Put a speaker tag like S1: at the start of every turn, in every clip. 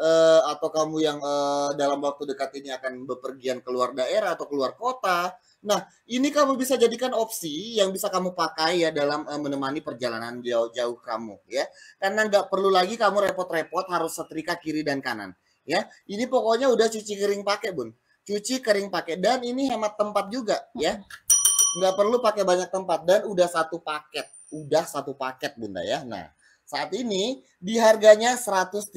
S1: uh, atau kamu yang uh, dalam waktu dekat ini akan bepergian keluar daerah atau keluar kota. Nah, ini kamu bisa jadikan opsi yang bisa kamu pakai ya dalam uh, menemani perjalanan jauh-jauh kamu ya. Karena nggak perlu lagi kamu repot-repot harus setrika kiri dan kanan ya. Ini pokoknya udah cuci kering pakai, Bun. Cuci kering pakai dan ini hemat tempat juga ya. Nggak perlu pakai banyak tempat dan udah satu paket, udah satu paket, Bunda ya. Nah, saat ini di harganya 130.000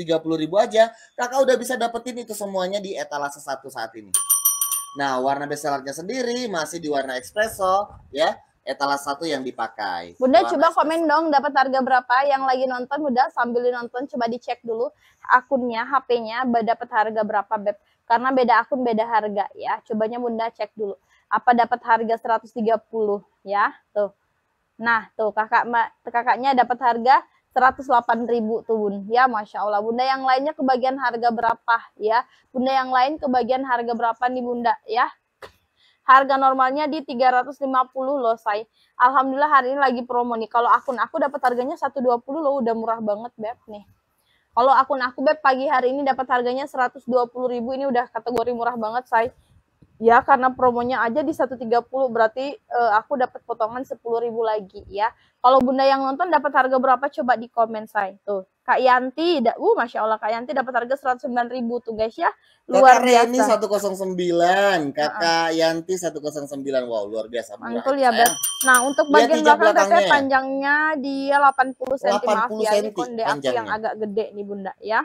S1: aja, Kakak udah bisa dapetin itu semuanya di etalase satu saat ini. Nah, warna bestsellernya sendiri masih di warna espresso ya. Etalase satu yang dipakai. Bunda warna coba espresso. komen dong
S2: dapat harga berapa yang lagi nonton Bunda sambil nonton coba dicek dulu akunnya, HP-nya dapat harga berapa Beb. Karena beda akun beda harga ya. Cobanya Bunda cek dulu. Apa dapat harga 130 ya? Tuh. Nah, tuh kakak kakaknya dapat harga 108.000 tuh Bun. Ya, Masya Allah. Bunda yang lainnya kebagian harga berapa ya? Bunda yang lain kebagian harga berapa nih Bunda ya? Harga normalnya di 350 loh, say. Alhamdulillah hari ini lagi promo nih. Kalau akun aku dapat harganya 120 loh, udah murah banget, Beb nih. Kalau akun aku Beb pagi hari ini dapat harganya 120.000 ini udah kategori murah banget, say ya karena promonya aja di 130 berarti uh, aku dapat potongan 10.000 lagi ya. Kalau Bunda yang nonton dapat harga berapa coba di komen saya tuh. Kak Yanti, dah, uh Masya Allah Kak Yanti dapat harga 109.000 tuh guys ya. Luar Kakak biasa.
S1: Reni 109, Kakak uh -huh. Yanti 109. Wow, luar biasa. Mantul ya, Bet.
S2: Nah, untuk bagian ya, belakang teteh panjangnya dia 80 cm. 80 cm. Maaf ya, ini yang agak gede nih Bunda ya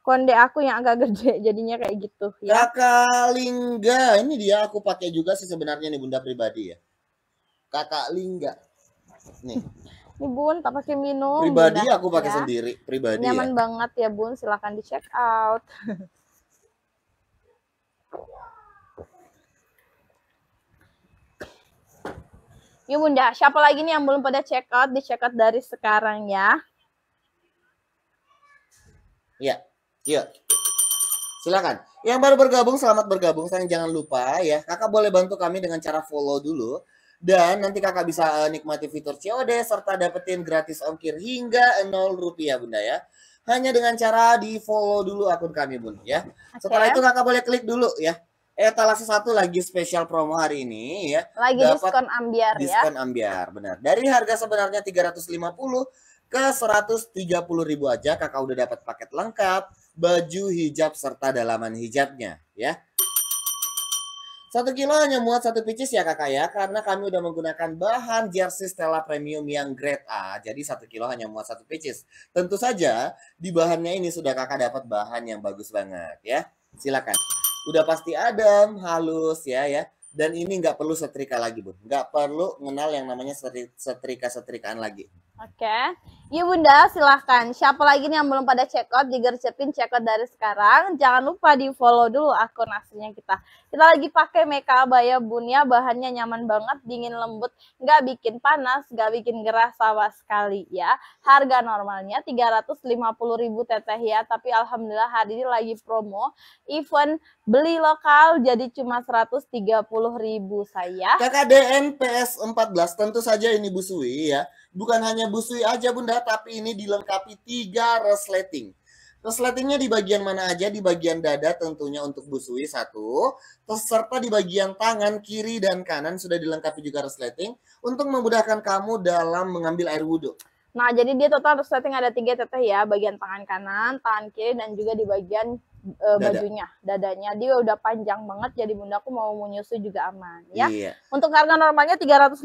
S2: konde aku yang agak gede jadinya kayak gitu ya.
S1: Kakak Lingga, ini dia aku pakai juga sih sebenarnya nih Bunda pribadi ya. Kakak Lingga. Nih.
S2: Ini Bun, tak pakai minum. Pribadi Bunda. aku pakai ya. sendiri,
S1: pribadi ya. Nyaman ya.
S2: banget ya Bun, silahkan di check out. Yuk Bunda, siapa lagi nih yang belum pada check out? Di check out dari sekarang ya.
S1: Ya, Yuk. Iya. Silakan. Yang baru bergabung selamat bergabung. Sayang jangan lupa ya. Kakak boleh bantu kami dengan cara follow dulu dan nanti kakak bisa uh, nikmati fitur COD serta dapetin gratis ongkir hingga 0 rupiah bunda ya hanya dengan cara di follow dulu akun kami bun ya okay. setelah itu kakak boleh klik dulu ya Eh, etalase satu lagi spesial promo hari ini ya lagi dapat diskon
S2: ambiar diskon ya diskon
S1: ambiar benar dari harga sebenarnya 350 ke 130 ribu aja kakak udah dapat paket lengkap, baju hijab serta dalaman hijabnya ya. Satu kilo hanya muat satu pieces ya kakak ya, karena kami udah menggunakan bahan jersey Stella Premium yang grade A, jadi satu kilo hanya muat satu pieces. Tentu saja di bahannya ini sudah kakak dapat bahan yang bagus banget ya. Silakan. Udah pasti adem, halus ya ya. Dan ini nggak perlu setrika lagi bu nggak perlu mengenal yang namanya setrika setrikaan lagi.
S2: Oke. Okay. Iya, Bunda, silahkan. Siapa lagi nih yang belum pada check out, digercepin check out dari sekarang. Jangan lupa di follow dulu akun aslinya kita. Kita lagi pakai make ya bunia, bahannya nyaman banget, dingin lembut, nggak bikin panas, nggak bikin gerah sama sekali ya. Harga normalnya 350 ribu teteh ya, tapi alhamdulillah hari ini lagi promo. Event beli lokal jadi cuma 130 ribu saya. KKDN
S1: PS14, tentu saja ini busui ya Bukan hanya busui aja bunda, tapi ini dilengkapi tiga resleting. Resletingnya di bagian mana aja? Di bagian dada tentunya untuk busui satu, Terserta di bagian tangan kiri dan kanan sudah dilengkapi juga resleting untuk memudahkan kamu dalam mengambil air wudhu.
S2: Nah, jadi dia total resleting ada tiga teteh ya, bagian tangan kanan, tangan kiri, dan juga di bagian uh, bajunya, dadanya. Dia udah panjang banget jadi bunda aku mau menyusu juga aman ya. Iya. Untuk harga normalnya 350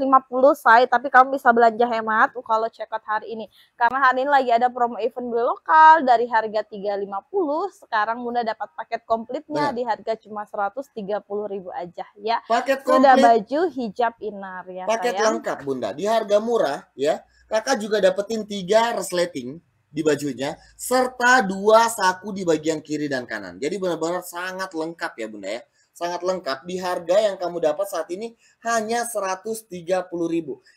S2: say, tapi kamu bisa belanja hemat uh, kalau check out hari ini. Karena hari ini lagi ada promo event beli lokal dari harga 350 sekarang bunda dapat paket komplitnya di harga cuma 130.000 aja ya. Paket komplit. Sudah baju, hijab, inar ya. Paket sayang.
S1: lengkap bunda di harga murah ya. Kakak juga dapetin tiga resleting di bajunya serta dua saku di bagian kiri dan kanan. Jadi benar-benar sangat lengkap ya Bunda ya. Sangat lengkap di harga yang kamu dapat saat ini hanya 130.000.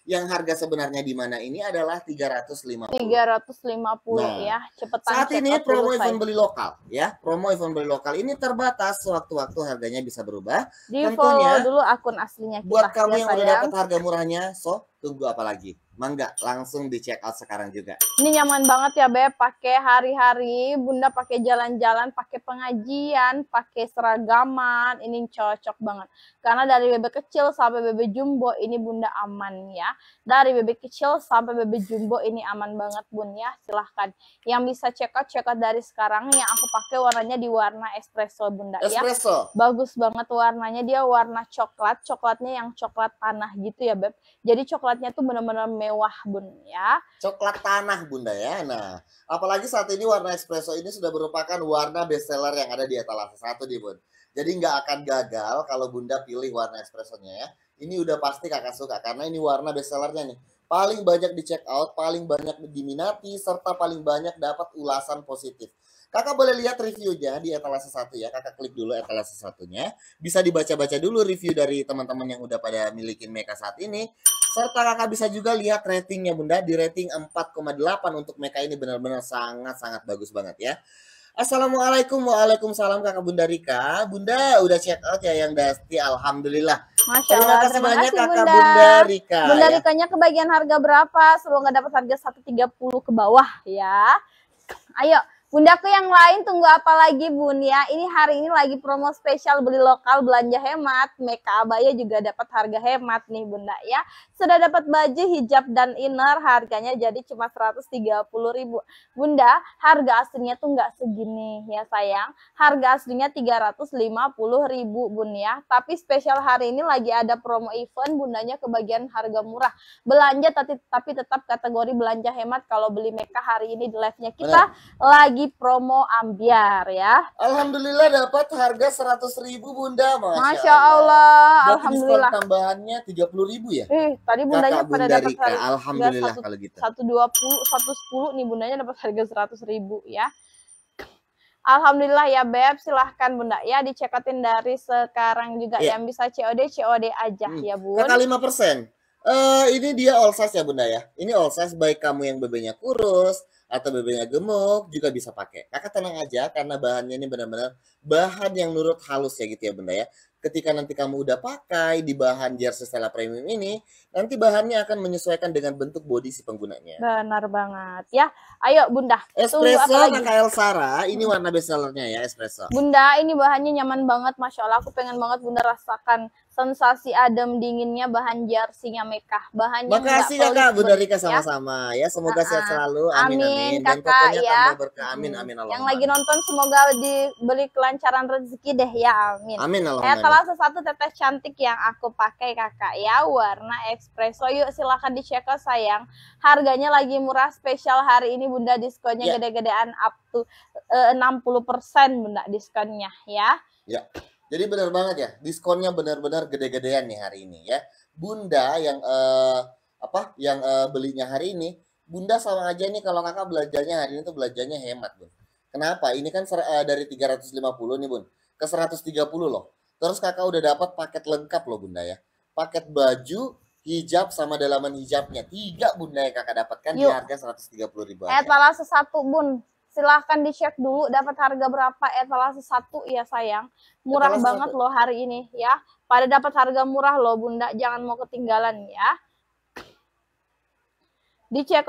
S1: Yang harga sebenarnya di mana ini adalah 350. 350
S2: nah, ya, cepetan. Saat ini promo event
S1: beli lokal ya. Promo event beli lokal ini terbatas waktu waktu harganya bisa berubah. Di Tentunya dulu
S2: akun aslinya kita. Buat kamu ya, yang sayang. udah dapat harga
S1: murahnya, so tunggu apa lagi? Mangga langsung di check out sekarang juga.
S2: Ini nyaman banget ya Beb, pakai hari-hari, Bunda pakai jalan-jalan, pakai pengajian, pakai seragaman, ini cocok banget. Karena dari bebek kecil sampai bebek jumbo ini Bunda aman ya. Dari bebek kecil sampai bebek jumbo ini aman banget Bun ya, silahkan. Yang bisa check out, check out dari sekarang yang aku pakai warnanya di warna espresso Bunda ya. espresso. ya. Bagus banget warnanya, dia warna coklat, coklatnya yang coklat tanah gitu ya Beb. Jadi coklatnya tuh bener-bener mewah bun
S1: ya. Coklat tanah bunda ya. Nah, apalagi saat ini warna espresso ini sudah merupakan warna bestseller yang ada di etalase satu di bun. Jadi nggak akan gagal kalau bunda pilih warna espressonya ya. Ini udah pasti kakak suka karena ini warna bestsellernya nih paling banyak di check out, paling banyak diminati, serta paling banyak dapat ulasan positif. Kakak boleh lihat reviewnya di etalase satu ya. Kakak klik dulu etalase satunya. Bisa dibaca-baca dulu review dari teman-teman yang udah pada milikin Meka saat ini. Serta kakak bisa juga lihat ratingnya bunda di rating 4,8 untuk Meka ini benar-benar sangat-sangat bagus banget ya. Assalamualaikum, waalaikumsalam kakak Bunda Rika. Bunda udah check out ya yang Dasti, alhamdulillah. Masya Allah, terima kasih banyak kakak Bunda. Bunda Rika. Bunda ya.
S2: Rikanya kebagian harga berapa? Semoga dapat harga 130 ke bawah ya. Ayo, Bundaku yang lain tunggu apa lagi Bun ya? Ini hari ini lagi promo spesial beli lokal belanja hemat. Meka abaya juga dapat harga hemat nih Bunda ya. Sudah dapat baju, hijab dan inner harganya jadi cuma 130 ribu Bunda, harga aslinya tuh nggak segini ya sayang. Harga aslinya 350 ribu Bun ya. Tapi spesial hari ini lagi ada promo event Bundanya kebagian harga murah. Belanja tapi tapi tetap kategori belanja hemat kalau beli Meka hari ini di live-nya kita Bener. lagi lagi promo ambiar ya. Alhamdulillah dapat harga 100 ribu Bunda. Masya, Masya Allah. Allah. Alhamdulillah.
S1: tambahannya 30 ribu ya?
S2: Eh, tadi Bundanya Kakak pada Bunda dapat harga. Alhamdulillah ya, kalau gitu. 120, 110 nih Bundanya dapat harga 100 ribu ya. Alhamdulillah ya Beb, silahkan Bunda ya dicekatin dari sekarang juga yeah. yang bisa COD COD aja hmm. ya Bun. Kata 5
S1: persen. Uh, ini dia all size ya Bunda ya. Ini all size baik kamu yang bebenya kurus, atau bebeknya gemuk juga bisa pakai. Kakak tenang aja karena bahannya ini benar-benar bahan yang nurut halus ya gitu ya Bunda ya ketika nanti kamu udah pakai di bahan jersey Stella Premium ini, nanti bahannya akan menyesuaikan dengan bentuk body si penggunanya.
S2: Benar banget. Ya, ayo Bunda. Espresso
S1: Kak Sara, ini warna bestsellernya ya espresso. Bunda,
S2: ini bahannya nyaman banget, Masya Allah. Aku pengen banget Bunda rasakan sensasi adem dinginnya bahan jersinya Mekah. Bahannya Makasih kakak, Bunda Rika ya. sama-sama
S1: ya. Semoga sehat selalu. Amin, amin. amin. Dan kakak ya. Berkah. Amin, amin. Allah. Yang
S2: lagi nonton semoga diberi kelancaran rezeki deh ya. Amin. Amin, Allah salah satu tetes cantik yang aku pakai kakak ya warna espresso yuk silahkan dicek out oh, sayang harganya lagi murah spesial hari ini bunda diskonnya yeah. gede-gedean up to eh, uh, 60% bunda diskonnya ya
S1: ya yeah. jadi benar banget ya diskonnya benar-benar gede-gedean nih hari ini ya bunda yang uh, apa yang uh, belinya hari ini bunda sama aja nih kalau kakak belajarnya hari ini tuh belajarnya hemat bun kenapa ini kan uh, dari 350 nih bun ke 130 loh Terus kakak udah dapat paket lengkap loh bunda ya. Paket baju, hijab sama dalaman hijabnya. Tiga bunda ya kakak dapatkan Yuk. di harga 130 ribu aja.
S2: Etalase satu bun. Silahkan dicek dulu dapat harga berapa etalase satu ya sayang. Murah etalase banget satu. loh hari ini ya. Pada dapat harga murah loh bunda. Jangan mau ketinggalan ya. Dicek